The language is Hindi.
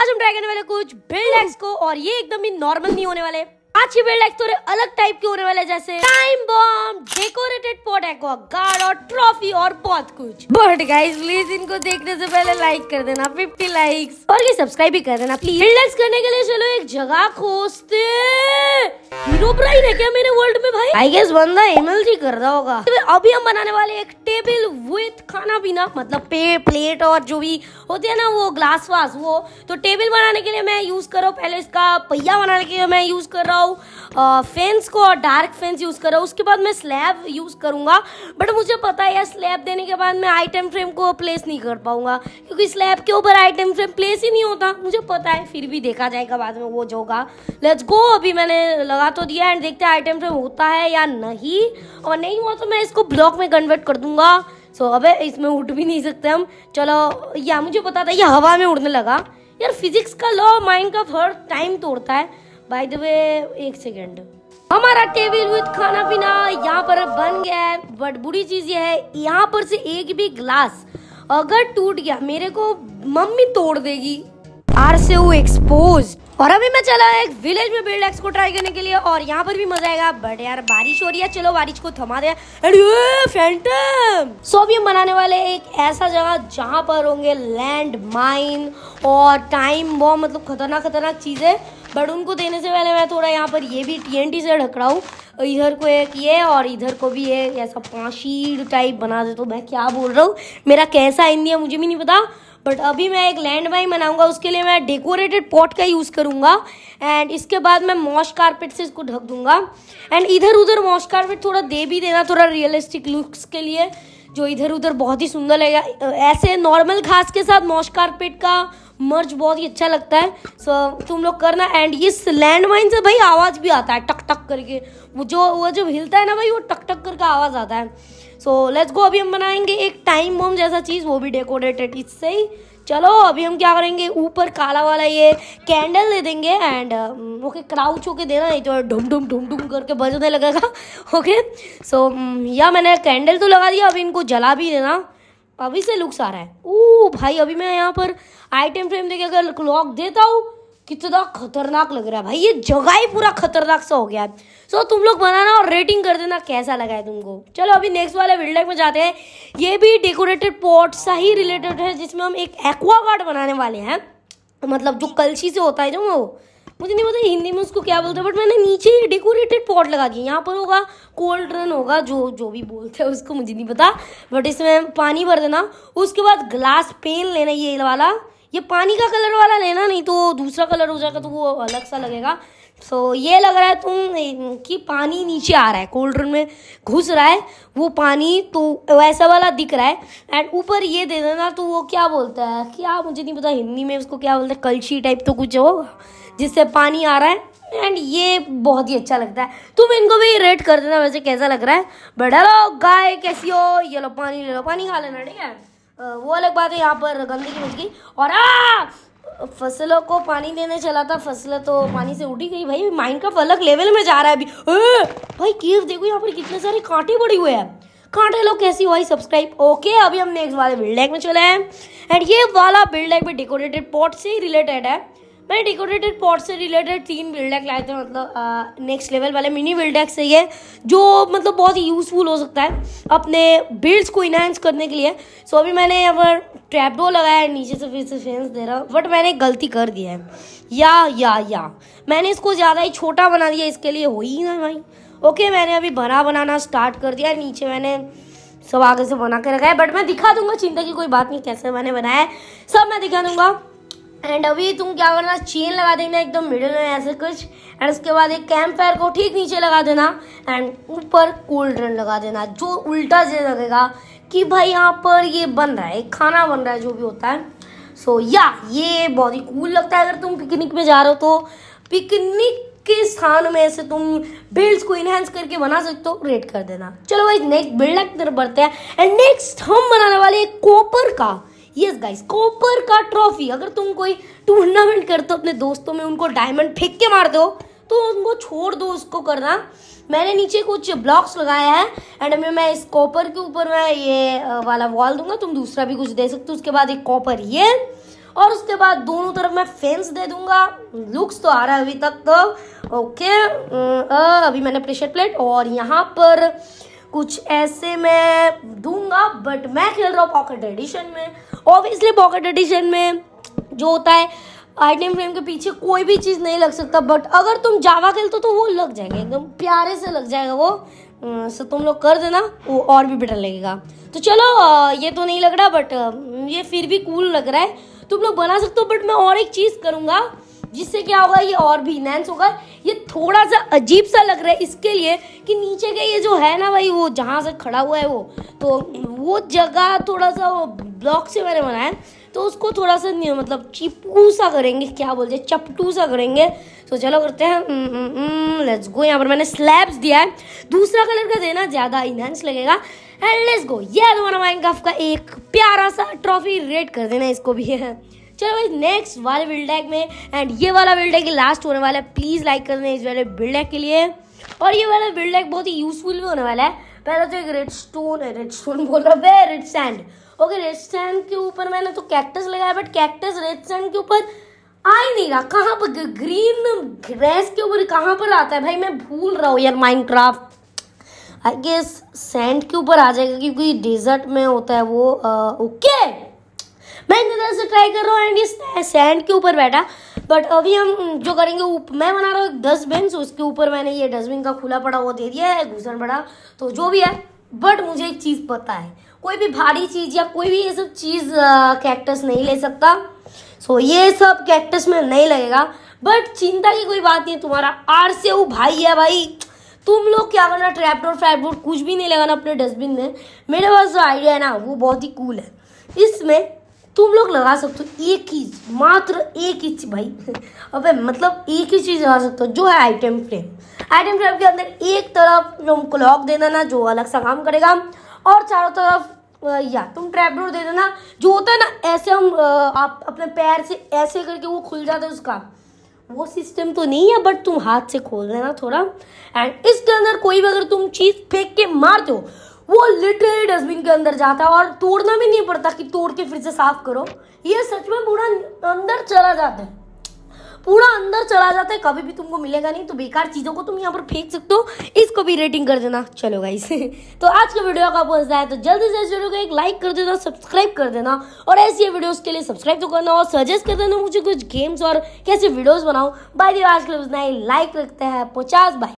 आज हम ट्राई करने वाले कुछ बिल्ड एक्स को और ये एकदम ही नॉर्मल नहीं होने वाले आज के बिल्ड एक्स थोड़े अलग टाइप के होने वाले जैसे time bomb decorated pot Aquaguard और ट्रॉफी और बहुत कुछ बट गाइस प्लीज इनको देखने से पहले लाइक कर देना 50 लाइक्स और ये सब्सक्राइब भी कर देना प्लीज बिल्ड एक्स करने के लिए चलो एक जगह खोजते हीरो ब्राइन है क्या मेरे वर्ल्ड में भाई आई गेस बंदा एमएलजी कर रहा होगा अभी हम बनाने वाले एक टेबल विथ खाना पीना मतलब पे प्लेट और जो भी होते हैं ना वो ग्लास वास वो तो टेबल बनाने के लिए मैं यूज़ कर रहा हूँ पहले इसका पहिया बनाने के लिए मैं यूज़ कर रहा हूँ फेंस को और डार्क फेंस यूज़ कर रहा हूँ उसके बाद मैं स्लैब यूज़ करूंगा बट मुझे पता है स्लैब देने के बाद मैं आइटम फ्रेम को प्लेस नहीं कर पाऊंगा क्योंकि स्लैब के ऊपर आइटम फ्रेम प्लेस ही नहीं होता मुझे पता है फिर भी देखा जाएगा बाद में वो जो होगा लेट्स गो अभी मैंने लगा तो दिया एंड देखते हैं आइटम फ्रेम होता है या नहीं और नहीं हुआ तो मैं इसको ब्लॉक में कन्वर्ट कर दूंगा दूंगा सो अबे इसमें उठ भी नहीं सकते हम चलो या मुझे पता था ये हवा में उड़ने लगा यार फिजिक्स का लॉ माइंड का हर टाइम तोड़ता है बाय द वे एक सेकेंड हमारा टेबल विद खाना पीना यहाँ पर बन गया है बट बुरी चीज ये है यहाँ पर से एक भी ग्लास अगर टूट गया मेरे को मम्मी तोड़ देगी आर से वो एक्सपोज और अभी मैं चला एक विलेज में बिल्ड एक्स को ट्राई करने के लिए और यहाँ पर भी मजा आएगा बट यार बारिश हो रही है चलो बारिश को थमा दे फैंटम सो अभी हम बनाने वाले एक ऐसा जगह जहाँ पर होंगे लैंड माइन और टाइम बॉम मतलब खतरनाक खतरनाक चीज़ें बट उनको देने से पहले मैं थोड़ा यहाँ पर ये भी टी से ढक रहा हूँ इधर को एक ये और इधर को भी एक ऐसा पाशीड़ टाइप बना दे तो मैं क्या बोल रहा हूँ मेरा कैसा हिंदी है मुझे भी नहीं पता बट अभी मैं एक लैंड माइन बनाऊंगा उसके लिए मैं डेकोरेटेड पॉट का यूज़ करूंगा एंड इसके बाद मैं मॉश कारपेट से इसको ढक दूंगा एंड इधर उधर मॉश कारपेट थोड़ा दे भी देना थोड़ा रियलिस्टिक लुक्स के लिए जो इधर उधर बहुत ही सुंदर लगेगा ऐसे नॉर्मल घास के साथ मॉश कारपेट का मर्च बहुत ही अच्छा लगता है सो so, तुम लोग करना एंड इस लैंड माइन से भाई आवाज़ भी आता है टक टक करके वो जो वो जो हिलता है ना भाई वो टक टक करके आवाज़ आता है सो लेट्स गो अभी हम बनाएंगे एक टाइम बम जैसा चीज़ वो भी डेकोरेटेड इससे ही चलो अभी हम क्या करेंगे ऊपर काला वाला ये कैंडल दे देंगे एंड ओके क्राउच होके देना नहीं तो ढुम ढुम ढुम ढुम करके बजने लगेगा ओके सो um, या मैंने कैंडल तो लगा दिया अभी इनको जला भी देना अभी से लुक्स आ रहा है ओ भाई अभी मैं यहाँ पर आइटम फ्रेम देके अगर क्लॉक देता हूँ कितना खतरनाक लग रहा है भाई ये जगह ही पूरा खतरनाक सा हो गया है सो तुम लोग बनाना और रेटिंग कर देना कैसा लगा है तुमको चलो अभी नेक्स्ट वाले बिल्डर में जाते हैं ये भी डेकोरेटेड पॉट सा ही रिलेटेड है जिसमें हम एक एक्वा गार्ड बनाने वाले हैं मतलब जो कलशी से होता है जो वो मुझे नहीं पता हिंदी में उसको क्या बोलते हैं बट मैंने नीचे ही डेकोरेटेड पॉट लगा दिया यहाँ पर होगा कोल्ड रन होगा जो जो भी बोलते हैं उसको मुझे नहीं पता बट इसमें पानी भर देना उसके बाद ग्लास पेन लेना ये वाला ये पानी का कलर वाला लेना नहीं तो दूसरा कलर हो जाएगा तो वो अलग सा लगेगा सो so, ये लग रहा है तुम कि पानी नीचे आ रहा है कोल्ड ड्रिंक में घुस रहा है वो पानी तो वैसा वाला दिख रहा है एंड ऊपर ये दे देना तो वो क्या बोलता है क्या मुझे नहीं पता हिंदी में उसको क्या बोलते हैं कलछी टाइप तो कुछ हो जिससे पानी आ रहा है एंड ये बहुत ही अच्छा लगता है तुम इनको भी रेट कर देना वैसे कैसा लग रहा है बढ़ा लो गाय कैसी हो ये लो पानी ले लो पानी खा लेना ठीक है वो अलग बात है यहाँ पर गंदगी मच गई और आ फसलों को पानी देने चला था फसलें तो पानी से उठी गई भाई माइंड का अलग लेवल में जा रहा है अभी भाई केव देखो यहाँ पर कितने सारे कांटे पड़े हुए हैं कांटे लोग कैसी हुआ सब्सक्राइब ओके अभी हम नेक्स्ट वाले बिल्ड में चले हैं एंड ये वाला बिल्ड भी डेकोरेटेड पॉट से ही रिलेटेड है मैंने डेकोरेटेड पॉट से रिलेटेड तीन बिल्डेक लाए थे मतलब नेक्स्ट लेवल वाले मिनी बिल्डेक से ये जो मतलब बहुत ही यूज़फुल हो सकता है अपने बिल्ड्स को इनहेंस करने के लिए सो so, अभी मैंने यहाँ पर ट्रैपडो लगाया है नीचे से फिर से फेंस दे रहा बट मैंने गलती कर दिया है या या या मैंने इसको ज़्यादा ही छोटा बना दिया इसके लिए हो ही ना भाई ओके मैंने अभी बना बनाना स्टार्ट कर दिया नीचे मैंने सब आगे से बना के रखा है बट मैं दिखा दूंगा चिंता की कोई बात नहीं कैसे मैंने बनाया है सब मैं दिखा दूंगा एंड अभी तुम क्या करना चेन लगा देना एकदम मिडिल में ऐसे कुछ एंड उसके बाद एक कैंप फायर को ठीक नीचे लगा देना एंड ऊपर कोल्ड ड्रिंक लगा देना जो उल्टा से लगेगा कि भाई यहाँ पर ये बन रहा है खाना बन रहा है जो भी होता है सो so, या ये बहुत ही कूल लगता है अगर तुम पिकनिक में जा रहे हो तो पिकनिक के स्थान में से तुम बिल्ड्स को इनहेंस करके बना सकते हो रेड कर देना चलो भाई नेक्स्ट बिल्ड बढ़ते हैं एंड नेक्स्ट हम बनाने वाले कॉपर का यस गाइस कॉपर का ट्रॉफी अगर तुम कोई टूर्नामेंट करते हो अपने दोस्तों में उनको डायमंड फेंक के मार दो तो उनको छोड़ दो उसको करना मैंने नीचे कुछ ब्लॉक्स लगाया है एंड में मैं इस कॉपर के ऊपर मैं ये वाला वॉल दूंगा तुम दूसरा भी कुछ दे सकते हो उसके बाद एक कॉपर ये और उसके बाद दोनों तरफ मैं फेंस दे दूंगा लुक्स तो आ रहा है अभी तक तो ओके अभी मैंने प्रेशर प्लेट और यहाँ पर कुछ ऐसे मैं दूंगा बट मैं खेल रहा हूँ पॉकेट एडिशन में ऑब्वियसली पॉकेट एडिशन में जो होता है आइटम फ्रेम के पीछे कोई भी चीज़ नहीं लग सकता बट अगर तुम जावा खेलते हो तो वो लग जाएगा एकदम प्यारे से लग जाएगा वो सो अं, तुम लोग कर देना वो और भी बेटर लगेगा तो चलो ये तो नहीं लग रहा बट ये फिर भी कूल लग रहा है तुम लोग बना सकते हो बट मैं और एक चीज़ करूँगा जिससे क्या होगा ये और भी इनहेंस होगा ये थोड़ा सा अजीब सा लग रहा है इसके लिए कि नीचे का ये जो है ना भाई वो जहाँ से खड़ा हुआ है वो तो वो जगह थोड़ा सा वो ब्लॉक से मैंने बनाया तो उसको थोड़ा सा मतलब चिपू सा करेंगे क्या बोलते हैं चपटू सा करेंगे तो चलो करते हैं लेट्स हम्म, गो हम्म, हम्म, यहाँ पर मैंने स्लैब्स दिया है दूसरा कलर का देना ज़्यादा इनहेंस लगेगा एंड लेट्स गो ये हमारा माइंड का एक प्यारा सा ट्रॉफी रेड कर देना इसको भी है चलो भाई नेक्स्ट वाले बिल्डैक में एंड ये वाला बिल्डैक लास्ट होने वाला है प्लीज़ लाइक कर दें इस वाले बिल्डैक के लिए और ये वाला बिल्डैक बहुत ही यूजफुल भी होने वाला है पहला तो एक रेड स्टोन है रेड स्टोन बोल रहा है red sand okay red sand के ऊपर मैंने तो कैक्टस लगाया बट कैक्टस रेड सैंड के ऊपर आ ही नहीं रहा कहाँ पर ग्रीन ग्रेस के ऊपर कहाँ पर आता है भाई मैं भूल रहा हूँ यार माइनक्राफ्ट आई गेस सैंड के ऊपर आ जाएगा क्योंकि डेजर्ट में होता है वो ओके मैं इतनी तरह से ट्राई कर रहा हूँ एंड ये सैंड के ऊपर बैठा बट अभी हम जो करेंगे मैं बना रहा हूँ एक डस्टबिन उसके ऊपर मैंने ये डस्टबिन का खुला पड़ा वो दे दिया है घुसन पड़ा तो जो भी है बट मुझे एक चीज़ पता है कोई भी भारी चीज़ या कोई भी ये सब चीज़ कैक्टस नहीं ले सकता सो so, ये सब कैक्टस में नहीं लगेगा बट चिंता की कोई बात नहीं तुम्हारा आर से वो भाई है भाई तुम लोग क्या करना ट्रैपडोर फ्लैपडोर कुछ भी नहीं लगाना अपने डस्टबिन में मेरे पास जो आइडिया है ना वो बहुत ही कूल है इसमें तुम लोग लगा सकते हो एक ही मात्र एक ही भाई अबे मतलब एक ही चीज़ लगा सकते हो जो है आइटम फ्रेम आइटम फ्रेम के अंदर एक तरफ तुम क्लॉक दे देना जो अलग सा काम करेगा और चारों तरफ या तुम ट्रैपडोर दे देना जो होता है ना ऐसे हम आप अपने पैर से ऐसे करके वो खुल जाता है उसका वो सिस्टम तो नहीं है बट तुम हाथ से खोल देना थोड़ा एंड इसके अंदर कोई भी अगर तुम चीज़ फेंक के मारते हो वो लिटरली डस्टबिन के अंदर जाता है और तोड़ना भी नहीं पड़ता कि तोड़ के फिर से साफ करो ये सच में पूरा अंदर चला जाता है पूरा अंदर चला जाता है कभी भी तुमको मिलेगा नहीं तो बेकार चीज़ों को तुम यहाँ पर फेंक सकते हो इसको भी रेटिंग कर देना चलो गाइस तो आज का वीडियो का पसंद आया तो जल्दी से जल्दी एक लाइक कर देना सब्सक्राइब कर देना और ऐसी वीडियोस के लिए सब्सक्राइब तो करना और सजेस्ट कर देना मुझे कुछ गेम्स और कैसे वीडियोज बनाओ बाय आज के लिए लाइक रखते हैं पचास बाई